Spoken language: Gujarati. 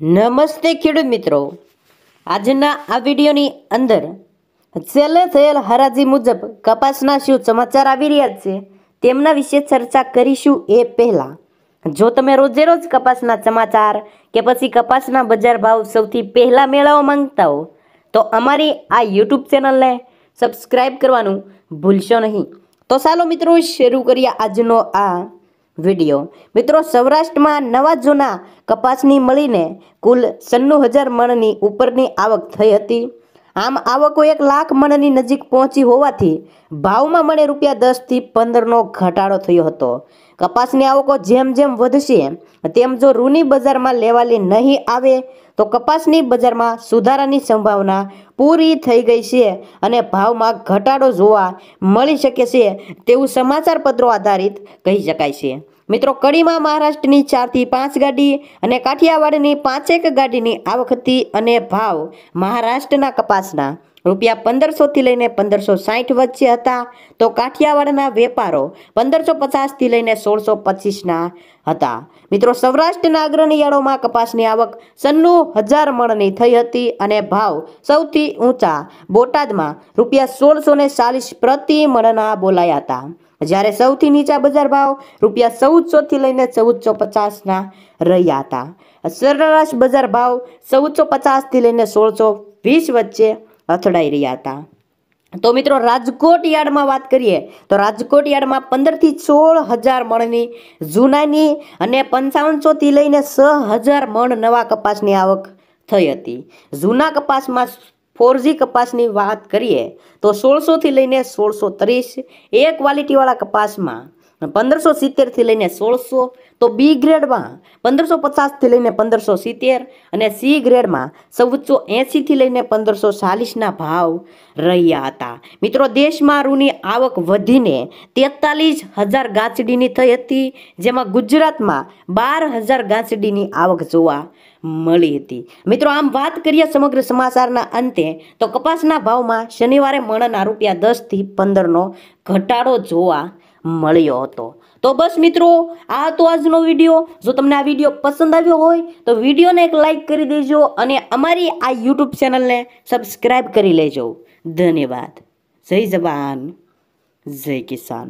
નમસ્તે ખેડૂત મિત્રો આજના આ વિડીયોની અંદર છેલ્લે થયેલ હરાજી મુજબ કપાસના શું સમાચાર આવી રહ્યા છે તેમના વિશે ચર્ચા કરીશું એ પહેલાં જો તમે રોજે રોજ કપાસના સમાચાર કે પછી કપાસના બજાર ભાવ સૌથી પહેલાં મેળવવા માંગતા હો તો અમારી આ યુટ્યુબ ચેનલને સબસ્ક્રાઈબ કરવાનું ભૂલશો નહીં તો ચાલો મિત્રો શરૂ કરીએ આજનો આ વિડીયો મિત્રો સૌરાષ્ટ્રમાં નવા જૂના કપાસની મળીને કુલ સન્નું હજાર મણની ઉપરની આવક થઈ હતી આમ આવકો એક લાખ મણની નજીક પહોંચી હોવાથી ભાવમાં મળે રૂપિયા દસથી પંદરનો ઘટાડો થયો હતો કપાસની આવકો જેમ જેમ વધશે તેમ જો રૂની બજારમાં લેવાલી નહીં આવે તો કપાસની બજારમાં સુધારાની સંભાવના પૂરી થઈ ગઈ છે અને ભાવમાં ઘટાડો જોવા મળી શકે છે તેવું સમાચારપત્રો આધારિત કહી શકાય છે મિત્રો કડીમાં મહારાષ્ટ્રની ચારથી પાંચ ગાડી અને કાઠિયાવાડની પાંચેક ગાડીની આવકતી અને ભાવ મહારાષ્ટ્રના કપાસના રૂપિયા પંદરસોથી લઈને પંદરસો સાહીઠ વચ્ચે હતા તો કાઠિયાવાડના વેપારો પંદરસો પચાસથી લઈને સોળસો પચીસના હતા મિત્રો સૌરાષ્ટ્રના અગ્રનિયાળોમાં કપાસની આવક સન્નું હજાર મણની થઈ હતી અને ભાવ સૌથી ઊંચા બોટાદમાં રૂપિયા સોળસો ને ચાલીસ પ્રતિ મણના બોલાયા હતા જ્યારે સૌથી નીચા બજાર ભાવ રૂપિયા ચૌદસોથી લઈને ચૌદસો પચાસના રહ્યા હતા સરેરાશ બજાર ભાવ ચૌદસો પચાસથી લઈને સોળસો વીસ વચ્ચે અથડાઈ રહ્યા હતા તો મિત્રો રાજકોટ યાર્ડમાં વાત કરીએ તો રાજકોટ યાર્ડમાં પંદરથી સોળ હજાર મણની જૂનાની અને પંચાવનસોથી લઈને છ હજાર મણ નવા કપાસની આવક થઈ હતી જૂના કપાસમાં ફોરજી કપાસની વાત કરીએ તો સોળસોથી લઈને સોળસો ત્રીસ એ ક્વોલિટીવાળા કપાસમાં પંદરસો સિત્તેરથી લઈને સોળસો તો બી ગ્રેડમાં પંદરસો પચાસથી લઈને પંદરસો સિત્તેર અને સી ગ્રેડમાં ચૌદસો એંસીથી લઈને પંદરસો ચાલીસના ભાવ રહ્યા હતા મિત્રો દેશમાં રૂની આવક વધીને તેતાલીસ હજાર ગાંચડીની થઈ હતી જેમાં ગુજરાતમાં બાર હજાર ગાંચડીની આવક જોવા મળી હતી મિત્રો આમ વાત કરીએ સમગ્ર સમાચારના અંતે તો કપાસના ભાવમાં શનિવારે મણના રૂપિયા દસથી પંદરનો ઘટાડો જોવા મળ્યો હતો તો બસ મિત્રો આ હતો આજનો વિડીયો જો તમને આ વિડીયો પસંદ આવ્યો હોય તો વિડીયોને એક લાઇક કરી દેજો અને અમારી આ યુટ્યુબ ચેનલને સબસ્ક્રાઈબ કરી લેજો ધન્યવાદ જય જવાન જય કિસાન